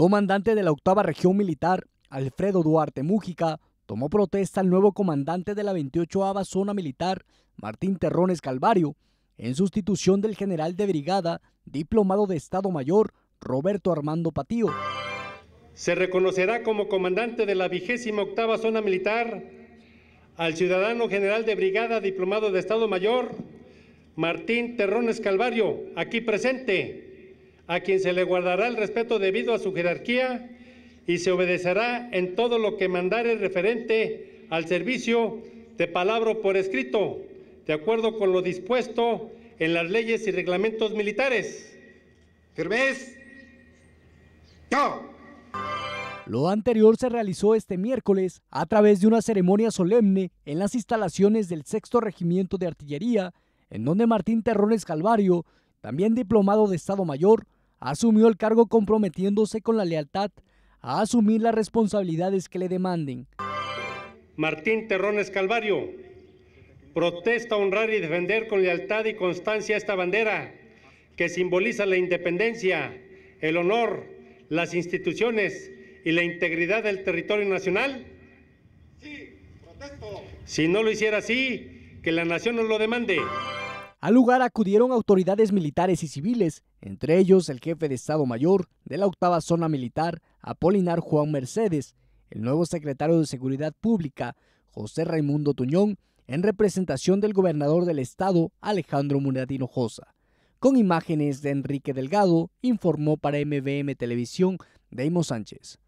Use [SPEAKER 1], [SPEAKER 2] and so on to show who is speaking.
[SPEAKER 1] comandante de la octava región militar, Alfredo Duarte Mújica, tomó protesta al nuevo comandante de la 28 zona militar, Martín Terrones Calvario, en sustitución del general de brigada, diplomado de Estado Mayor, Roberto Armando Patío.
[SPEAKER 2] Se reconocerá como comandante de la 28 zona militar al ciudadano general de brigada, diplomado de Estado Mayor, Martín Terrones Calvario, aquí presente a quien se le guardará el respeto debido a su jerarquía y se obedecerá en todo lo que mandare referente al servicio de palabra por escrito, de acuerdo con lo dispuesto en las leyes y reglamentos militares. ¿Firmes?
[SPEAKER 1] ¡No! Lo anterior se realizó este miércoles a través de una ceremonia solemne en las instalaciones del sexto regimiento de artillería, en donde Martín Terrones Calvario, también diplomado de Estado Mayor, asumió el cargo comprometiéndose con la lealtad a asumir las responsabilidades que le demanden.
[SPEAKER 2] Martín Terrones Calvario protesta honrar y defender con lealtad y constancia esta bandera que simboliza la independencia, el honor, las instituciones y la integridad del territorio nacional. Sí, protesto. Si no lo hiciera así, que la nación nos lo demande.
[SPEAKER 1] Al lugar acudieron autoridades militares y civiles, entre ellos el jefe de Estado Mayor de la octava zona militar, Apolinar Juan Mercedes, el nuevo secretario de Seguridad Pública, José Raimundo Tuñón, en representación del gobernador del estado, Alejandro Muratino Josa. Con imágenes de Enrique Delgado, informó para MBM Televisión Deimo Sánchez.